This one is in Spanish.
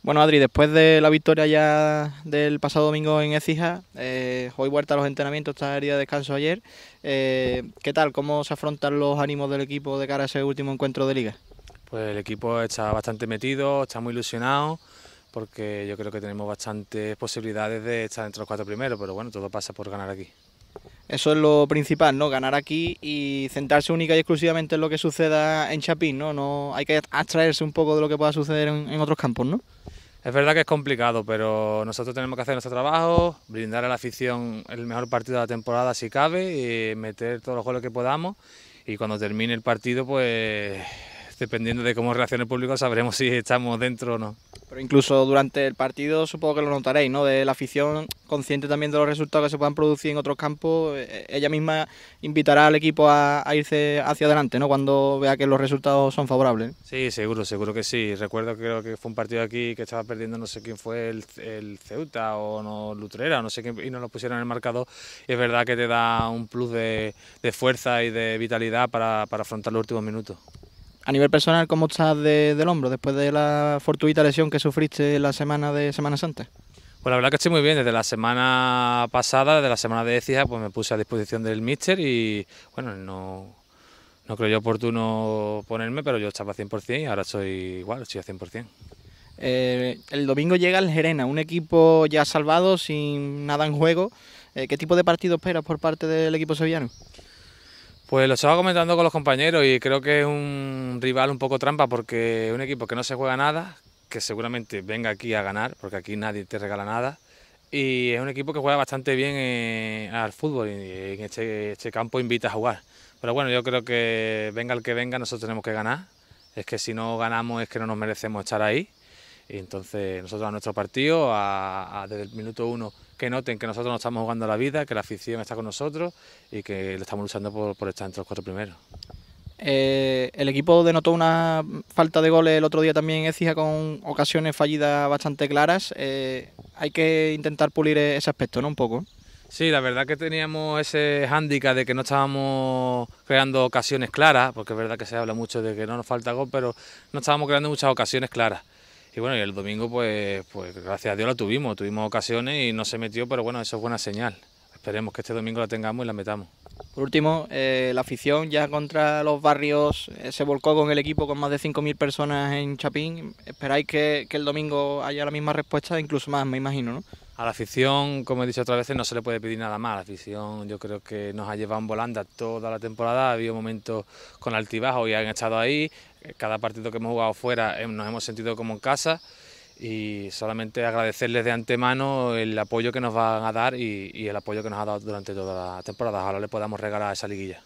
Bueno, Adri, después de la victoria ya del pasado domingo en Ecija, eh, hoy vuelta a los entrenamientos tras herida de descanso ayer. Eh, ¿Qué tal? ¿Cómo se afrontan los ánimos del equipo de cara a ese último encuentro de liga? Pues el equipo está bastante metido, está muy ilusionado, porque yo creo que tenemos bastantes posibilidades de estar entre los cuatro primeros, pero bueno, todo pasa por ganar aquí. Eso es lo principal, ¿no? Ganar aquí y centrarse única y exclusivamente en lo que suceda en Chapín, ¿no? no hay que abstraerse un poco de lo que pueda suceder en, en otros campos, ¿no? Es verdad que es complicado, pero nosotros tenemos que hacer nuestro trabajo, brindar a la afición el mejor partido de la temporada si cabe, y eh, meter todos los goles que podamos y cuando termine el partido pues dependiendo este, de cómo reaccione el público, sabremos si estamos dentro o no. Pero incluso durante el partido supongo que lo notaréis, ¿no? De la afición, consciente también de los resultados que se puedan producir en otros campos, eh, ella misma invitará al equipo a, irse hacia adelante, ¿no? Cuando vea que los resultados son favorables. Sí, seguro, seguro que sí. Recuerdo que creo que fue un partido aquí que estaba perdiendo no sé quién fue el, Ceuta o no Lutrera, no sé quién, y no lo pusieron en el marcador. es verdad que te da un plus de, fuerza y de vitalidad para afrontar los últimos minutos. A nivel personal, ¿cómo estás del hombro después de la fortuita lesión que sufriste la semana de Semana Santa? Pues la verdad que estoy muy bien, desde la semana pasada, de la semana de Écija, pues me puse a disposición del míster y bueno, no, creo yo oportuno ponerme, pero yo estaba 100% y ahora estoy igual, estoy a 100%. Eh, el domingo llega el Gerena, un equipo ya salvado, sin nada en juego. Eh, ¿Qué tipo de partido esperas por parte del equipo sevillano? Pues lo estaba comentando con los compañeros y creo que es un rival un poco trampa porque es un equipo que no se juega nada, que seguramente venga aquí a ganar, porque aquí nadie te regala nada. Y es un equipo que juega bastante bien al fútbol y en este, este, campo invita a jugar. Pero bueno, yo creo que venga el que venga, nosotros tenemos que ganar. Es que si no ganamos es que no nos merecemos estar ahí. Y Entonces, nosotros a nuestro partido, desde el minuto uno, que noten que nosotros no estamos jugando la vida, que la afición está con nosotros y que le estamos luchando por, estar entre los cuatro primeros. Eh, el equipo denotó una falta de goles el otro día también en Ecija con ocasiones fallidas bastante claras. Eh, hay que intentar pulir e-, ese aspecto, ¿no? Un poco. Sí, la verdad que teníamos ese hándicap de que no estábamos creando ocasiones claras, porque es verdad que se habla mucho de que no nos falta gol, pero no estábamos creando muchas ocasiones claras. Y bueno, y el domingo, pues, pues gracias a Dios la tuvimos, tuvimos ocasiones y no se metió, pero bueno, eso es buena señal. Esperemos que este domingo la tengamos y la metamos. Por último, eh, la afición ya contra los barrios eh, se volcó con el equipo con más de 5.000 personas en Chapín. ¿Esperáis que, el domingo haya la misma respuesta, incluso más, me imagino, no? A la afición, como he dicho otras veces, no se le puede pedir nada más. La afición yo creo que nos ha llevado en volanda toda la temporada. Ha habido momentos con altibajos y han estado ahí cada partido que hemos jugado fuera eh, nos hemos sentido como en casa y solamente agradecerles de antemano el apoyo que nos van a dar y, el apoyo que nos ha dado durante toda la temporada. ahora le podamos regalar esa liguilla.